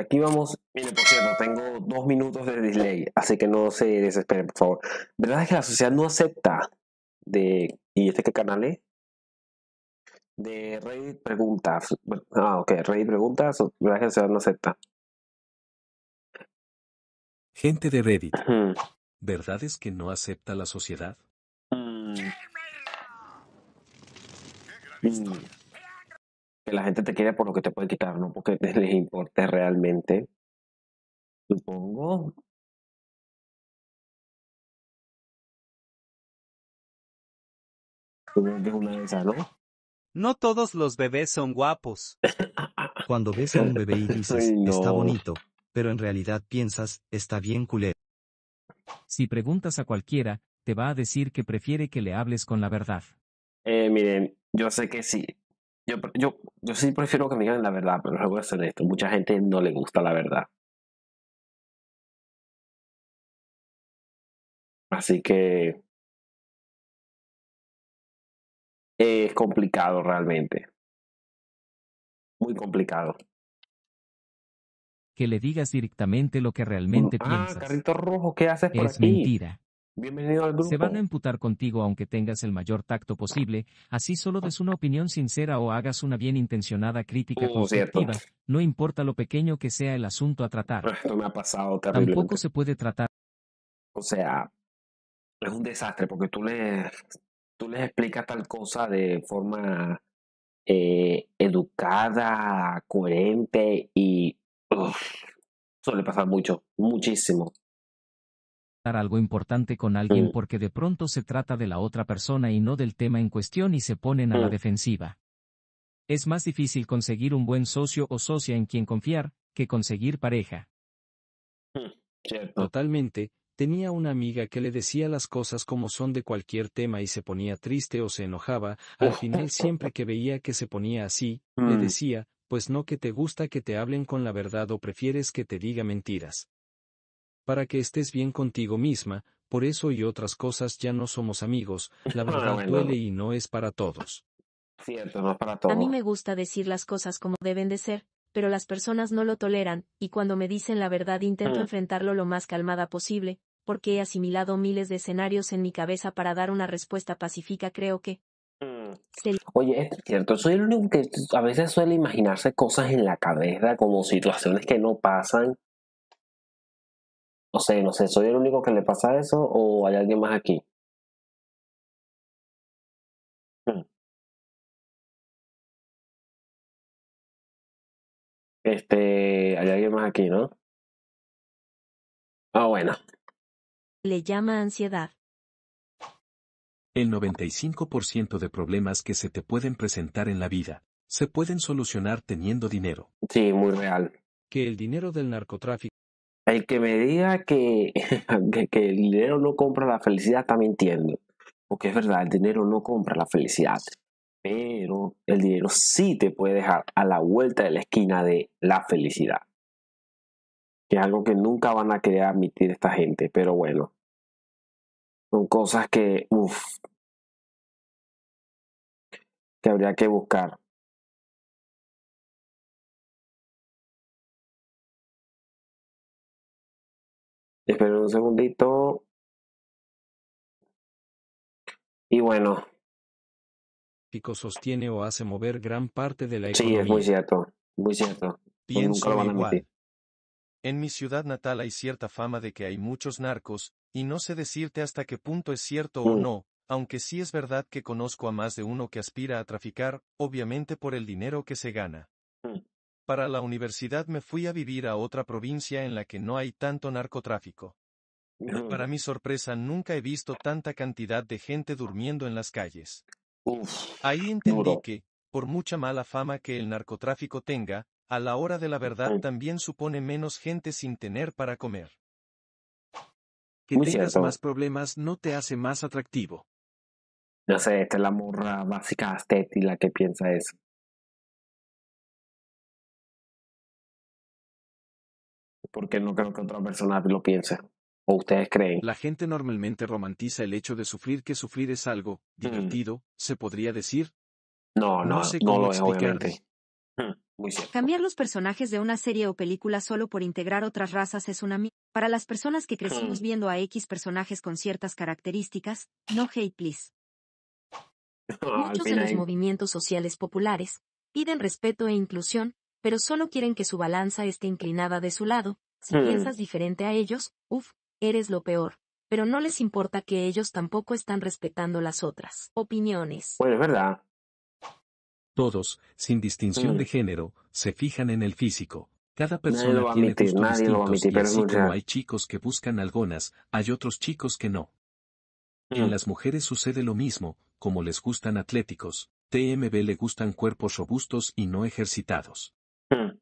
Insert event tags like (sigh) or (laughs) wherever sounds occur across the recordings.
aquí vamos. Mire, por cierto, tengo dos minutos de delay, así que no se desesperen, por favor. ¿Verdad es que la sociedad no acepta de. ¿Y este qué canal es? De Reddit Preguntas. Ah, ok, Reddit Preguntas, ¿verdad es que la sociedad no acepta? Gente de Reddit. ¿Verdad es que no acepta la sociedad? Mm que la gente te quiere por lo que te puede quitar, no porque te (laughs) les importe realmente. Supongo. una ¿no? todos los bebés son guapos. (laughs) Cuando ves a un bebé y dices, está bonito, pero en realidad piensas, está bien culero. Si preguntas a cualquiera, te va a decir que prefiere que le hables con la verdad. Eh, miren, yo sé que sí, yo, yo, sí prefiero que me digan la verdad, pero voy a ser esto. Mucha gente no le gusta la verdad. Así que es complicado realmente. Muy complicado. Que le digas directamente lo que realmente mm, ah, piensas. Ah, carrito rojo, ¿qué haces por aquí? Es mentira. Se van a emputar contigo aunque tengas el mayor tacto posible, así solo des una opinión sincera o hagas una bien intencionada crítica oh, constructiva, no importa lo pequeño que sea el asunto a tratar. Esto (laughs) me ha pasado Tampoco se puede tratar. O sea, es un desastre porque tú les, tú explicas tal cosa de forma eh, educada, coherente y suele pasar mucho, muchísimo algo importante con alguien mm. porque de pronto se trata de la otra persona y no del tema en cuestión y se ponen a la mm. defensiva. Es más difícil conseguir un buen socio o socia en quien confiar, que conseguir pareja. Mm, Totalmente, tenía una amiga que le decía las cosas como son de cualquier tema y se ponía triste o se enojaba, al (laughs) final siempre que veía que se ponía así, le decía, pues no que te gusta que te hablen con la verdad o prefieres que te diga mentiras para que estés bien contigo misma, por eso y otras cosas ya no somos amigos, la verdad duele y no es para todos. Cierto, no para A mí me gusta decir las cosas como deben de ser, pero las personas no lo toleran, y cuando me dicen la verdad intento mm. enfrentarlo lo más calmada posible, porque he asimilado miles de escenarios en mi cabeza para dar una respuesta pacífica creo que. Mm. Oye, es cierto, soy el único que a veces suele imaginarse cosas en la cabeza como situaciones que no pasan no sé, no sé, ¿soy el único que le pasa eso o hay alguien más aquí? Mm. Este, hay alguien más aquí, ¿no? Ah, bueno. Le llama ansiedad. El 95% de problemas que se te pueden presentar en la vida se pueden solucionar teniendo dinero. Sí, muy real. Que el dinero del narcotráfico el que me diga (laughs) que, que, el dinero no compra la felicidad está mintiendo. Porque es verdad, el dinero no compra la felicidad. Pero el dinero sí te puede dejar a la vuelta de la esquina de la felicidad. Que es algo que nunca van a querer admitir esta gente. Pero bueno, son cosas que, que habría que buscar. Espera un segundito. Y bueno. Pico sostiene o hace mover gran parte de la economía. Sí, es muy cierto, muy cierto. Pues Pienso igual. En mi ciudad natal hay cierta fama de que hay muchos narcos, y no sé decirte hasta qué punto es cierto o mm. no, aunque sí es verdad que conozco a más de uno que aspira a traficar, obviamente por el dinero que se gana. Mm. Para la universidad me fui a vivir a otra provincia en la que no hay tanto narcotráfico. Para mm. mi sorpresa nunca he visto tanta cantidad de gente durmiendo en las calles. Ahí entendí que, por mucha mala fama que el narcotráfico tenga, a la hora de la verdad también supone menos gente sin tener para comer. Que tengas más problemas no te hace más atractivo. No sé, esta es la morra básica y la que piensa eso. porque no creo que otra persona lo piensa? ¿O ustedes creen? La gente normalmente romantiza el hecho de sufrir que sufrir es algo mm. divertido, se podría decir. No, no, no, lo es, mm, Cambiar los personajes de una serie o película solo por integrar otras razas es una Para las personas que crecimos mm. viendo a X personajes con ciertas características, no hate please. (laughs) Muchos de los movimientos sociales populares piden respeto e inclusión, pero solo quieren que su balanza esté inclinada de su lado, si hmm. piensas diferente a ellos, uff, eres lo peor. Pero no les importa que ellos tampoco están respetando las otras opiniones. Pues es verdad. Todos, sin distinción hmm. de género, se fijan en el físico. Cada persona tiene sus distintos y así como hay chicos que buscan algunas, hay otros chicos que no. En hmm. las mujeres sucede lo mismo, como les gustan atléticos, TMB le gustan cuerpos robustos y no ejercitados. Hmm.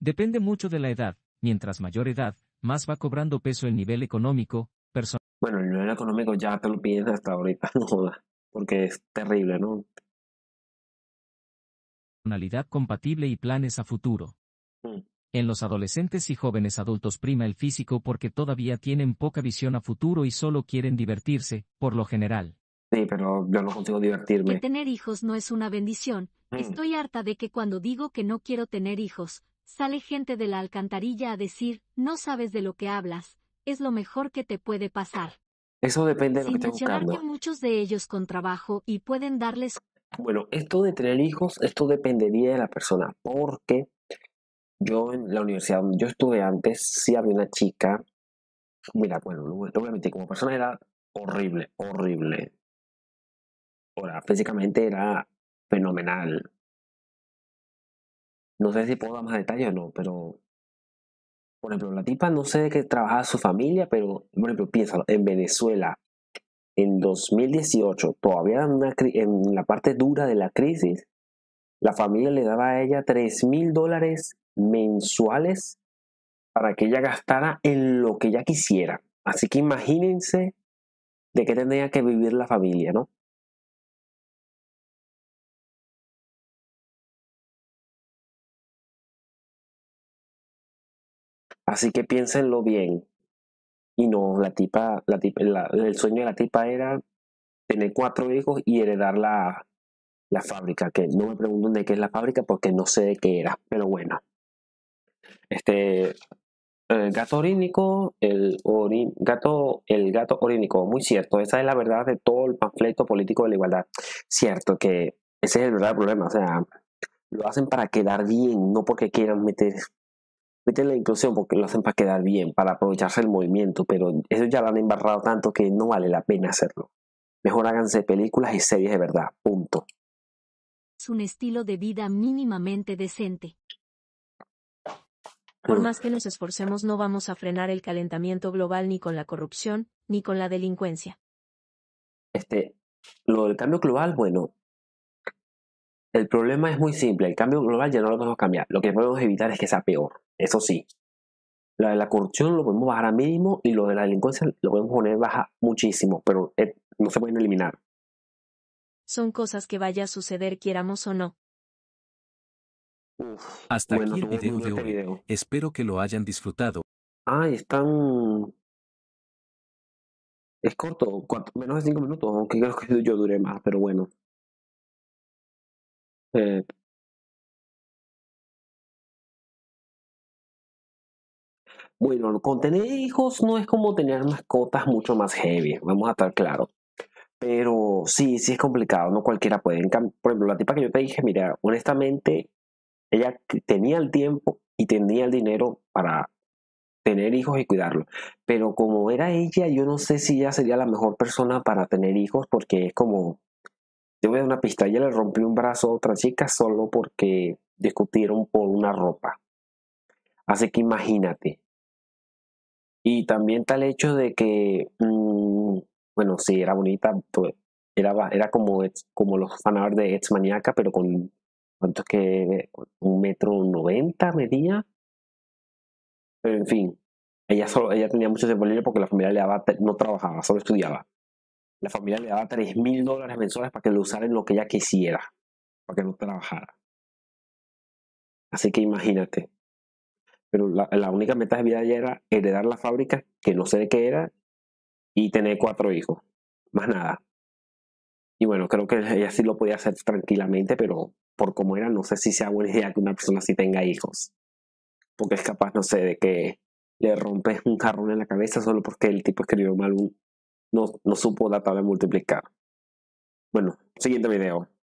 Depende mucho de la edad. Mientras mayor edad, más va cobrando peso el nivel económico, personal. Bueno, el nivel económico ya te lo piensas hasta ahorita, (laughs) no porque es terrible, ¿no? Personalidad compatible y planes a futuro. Hmm. En los adolescentes y jóvenes adultos prima el físico porque todavía tienen poca visión a futuro y solo quieren divertirse, por lo general. Sí, pero yo no consigo divertirme. Que tener hijos no es una bendición, Mm. Estoy harta de que cuando digo que no quiero tener hijos, sale gente de la alcantarilla a decir, no sabes de lo que hablas, es lo mejor que te puede pasar. Eso depende de lo que buscando. que muchos de ellos con trabajo y pueden darles... Bueno, esto de tener hijos, esto dependería de la persona, porque yo en la universidad donde yo estuve antes, si había una chica, mira, bueno, obviamente como persona era horrible, horrible. Ahora, físicamente era fenomenal. No sé si puedo dar más detalles o no, pero por ejemplo, la tipa no sé de qué trabajaba su familia, pero por ejemplo, piénsalo, en Venezuela en 2018, todavía en, en la parte dura de la crisis, la familia le daba a ella 3 mil dólares mensuales para que ella gastara en lo que ella quisiera. Así que imagínense de qué tendría que vivir la familia, ¿no? Así que piénsenlo bien. Y no, la tipa, el sueño de la tipa era tener cuatro hijos y heredar la, fábrica, que no me pregunten de qué es la fábrica porque no sé de qué era, pero bueno. Este el gato orínico, el gato, el gato orínico, muy cierto, esa es la verdad de todo el panfleto político de la igualdad. Cierto que ese es el verdadero problema, o sea, lo hacen para quedar bien, no porque quieran meter meten la inclusión porque lo hacen para quedar bien, para aprovecharse el movimiento, pero eso ya lo han embarrado tanto que no vale la pena hacerlo. Mejor háganse películas y series de verdad, punto. Es un estilo de vida mínimamente decente. Por mm. más que nos esforcemos no vamos a frenar el calentamiento global ni con la corrupción, ni con la delincuencia. Este, lo del cambio global, bueno, el problema es muy simple, el cambio global ya no lo podemos cambiar, lo que podemos evitar es que sea peor, eso sí. La de la corrupción lo podemos bajar a mínimo y lo de la delincuencia lo podemos poner baja muchísimo, pero eh, no se pueden eliminar. Son cosas que vaya a suceder quieramos o no. Hasta aquí el video este de hoy. Video. Espero que lo hayan disfrutado. Ah, están es corto, menos de cinco minutos, aunque creo que yo duré más, pero bueno bueno, con tener hijos no es como tener mascotas mucho más heavy, vamos a estar claros. Pero sí, sí es complicado, no cualquiera puede. Por ejemplo, la tipa que yo te dije, mira, honestamente, ella tenía el tiempo y tenía el dinero para tener hijos y cuidarlos. Pero como era ella, yo no sé si ella sería la mejor persona para tener hijos porque es como, yo voy a una pista. le rompió un brazo a otra chica solo porque discutieron por una ropa. Así que imagínate. Y también tal hecho de que, mm, bueno, sí, era bonita, pues, era, era como, como los fanáticos de Ex Maniaca, pero con, cuántos que? Un metro noventa medía. Pero en fin, ella, solo, ella tenía mucho de porque la familia le daba, no trabajaba, solo estudiaba la familia le daba 3 mil dólares mensuales para que lo usara en lo que ella quisiera, para que no trabajara. Así que imagínate. Pero la, la única meta de vida ya era heredar la fábrica, que no sé de qué era, y tener cuatro hijos. Más nada. Y bueno, creo que ella sí lo podía hacer tranquilamente, pero por cómo era, no sé si sea buena idea que una persona así tenga hijos. Porque es capaz, no sé, de que le rompes un jarrón en la cabeza solo porque el tipo escribió mal un, no, supo la tabla de multiplicar. Bueno, siguiente video.